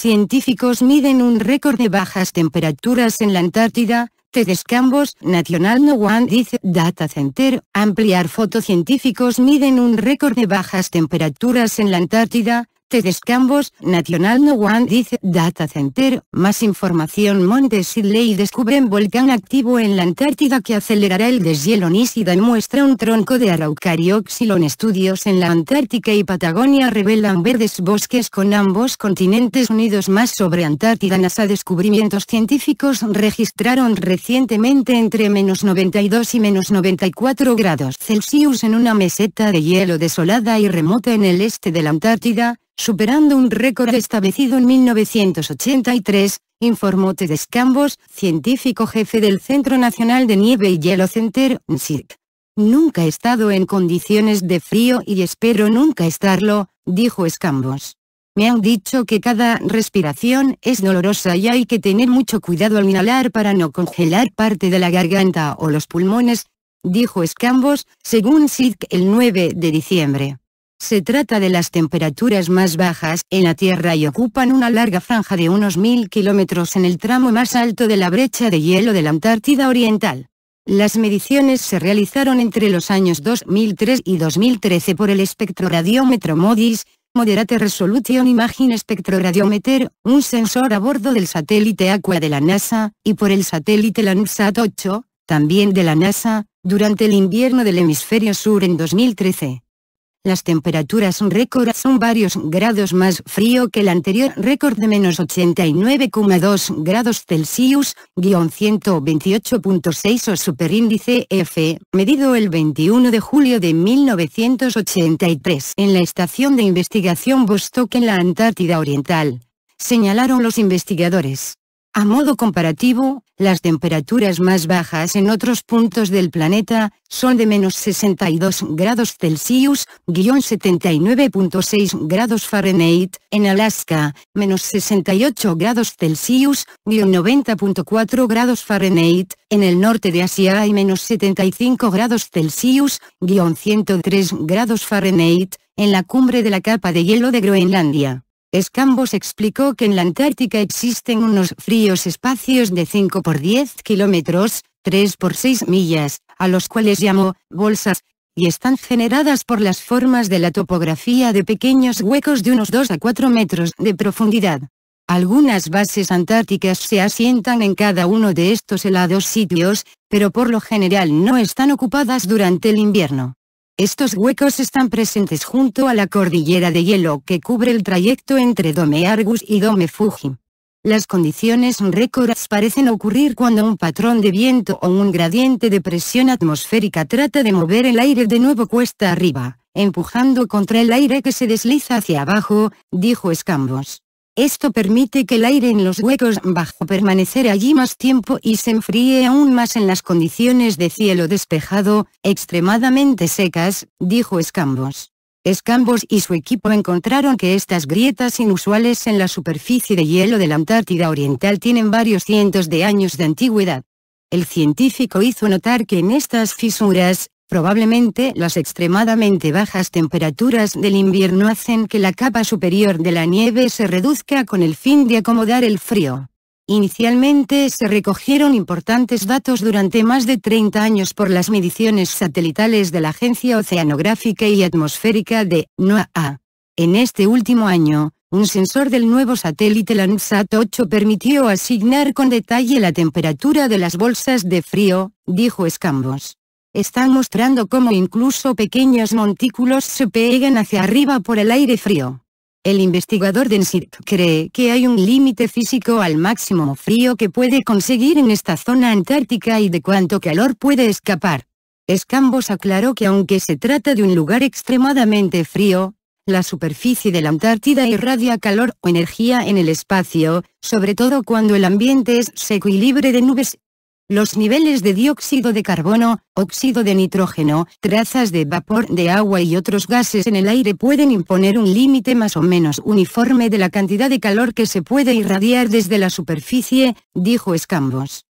Científicos miden un récord de bajas temperaturas en la Antártida, Tedescambos, Nacional No One dice Data Center, ampliar fotocientíficos miden un récord de bajas temperaturas en la Antártida, Descambos, Nacional No One Dice Data Center, más información Montes y descubren volcán activo en la Antártida que acelerará el deshielo y muestra un tronco de Araucarioxilon estudios en la Antártica y Patagonia revelan verdes bosques con ambos continentes unidos más sobre Antártida NASA descubrimientos científicos registraron recientemente entre menos 92 y menos 94 grados Celsius en una meseta de hielo desolada y remota en el este de la Antártida, superando un récord establecido en 1983, informó Ted Scambos, científico jefe del Centro Nacional de Nieve y Hielo Center, NSIC. Nunca he estado en condiciones de frío y espero nunca estarlo, dijo Scambos. Me han dicho que cada respiración es dolorosa y hay que tener mucho cuidado al inhalar para no congelar parte de la garganta o los pulmones, dijo Scambos, según SIDC el 9 de diciembre. Se trata de las temperaturas más bajas en la Tierra y ocupan una larga franja de unos mil kilómetros en el tramo más alto de la brecha de hielo de la Antártida Oriental. Las mediciones se realizaron entre los años 2003 y 2013 por el espectroradiómetro MODIS, Moderate Resolution Imaging Spectroradiometer, un sensor a bordo del satélite Aqua de la NASA, y por el satélite Landsat 8, también de la NASA, durante el invierno del hemisferio sur en 2013. Las temperaturas récord son varios grados más frío que el anterior récord de menos 89,2 grados Celsius, guión 128.6 o superíndice F, medido el 21 de julio de 1983 en la estación de investigación Vostok en la Antártida Oriental. Señalaron los investigadores. A modo comparativo, las temperaturas más bajas en otros puntos del planeta, son de menos 62 grados Celsius, guión 79.6 grados Fahrenheit, en Alaska, menos 68 grados Celsius, guión 90.4 grados Fahrenheit, en el norte de Asia y menos 75 grados Celsius, guión 103 grados Fahrenheit, en la cumbre de la capa de hielo de Groenlandia. Scambos explicó que en la Antártica existen unos fríos espacios de 5 por 10 kilómetros, 3 por 6 millas, a los cuales llamó bolsas, y están generadas por las formas de la topografía de pequeños huecos de unos 2 a 4 metros de profundidad. Algunas bases antárticas se asientan en cada uno de estos helados sitios, pero por lo general no están ocupadas durante el invierno. Estos huecos están presentes junto a la cordillera de hielo que cubre el trayecto entre Dome Argus y Dome Fuji. Las condiciones récordas parecen ocurrir cuando un patrón de viento o un gradiente de presión atmosférica trata de mover el aire de nuevo cuesta arriba, empujando contra el aire que se desliza hacia abajo, dijo Scambos. Esto permite que el aire en los huecos bajo permanecer allí más tiempo y se enfríe aún más en las condiciones de cielo despejado, extremadamente secas, dijo Scambos. Scambos y su equipo encontraron que estas grietas inusuales en la superficie de hielo de la Antártida Oriental tienen varios cientos de años de antigüedad. El científico hizo notar que en estas fisuras, Probablemente las extremadamente bajas temperaturas del invierno hacen que la capa superior de la nieve se reduzca con el fin de acomodar el frío. Inicialmente se recogieron importantes datos durante más de 30 años por las mediciones satelitales de la Agencia Oceanográfica y Atmosférica de NOAA. En este último año, un sensor del nuevo satélite Landsat 8 permitió asignar con detalle la temperatura de las bolsas de frío, dijo Scambos están mostrando cómo incluso pequeños montículos se pegan hacia arriba por el aire frío. El investigador Densit cree que hay un límite físico al máximo frío que puede conseguir en esta zona antártica y de cuánto calor puede escapar. Scambos aclaró que aunque se trata de un lugar extremadamente frío, la superficie de la Antártida irradia calor o energía en el espacio, sobre todo cuando el ambiente es seco y libre de nubes, los niveles de dióxido de carbono, óxido de nitrógeno, trazas de vapor de agua y otros gases en el aire pueden imponer un límite más o menos uniforme de la cantidad de calor que se puede irradiar desde la superficie, dijo Scambos.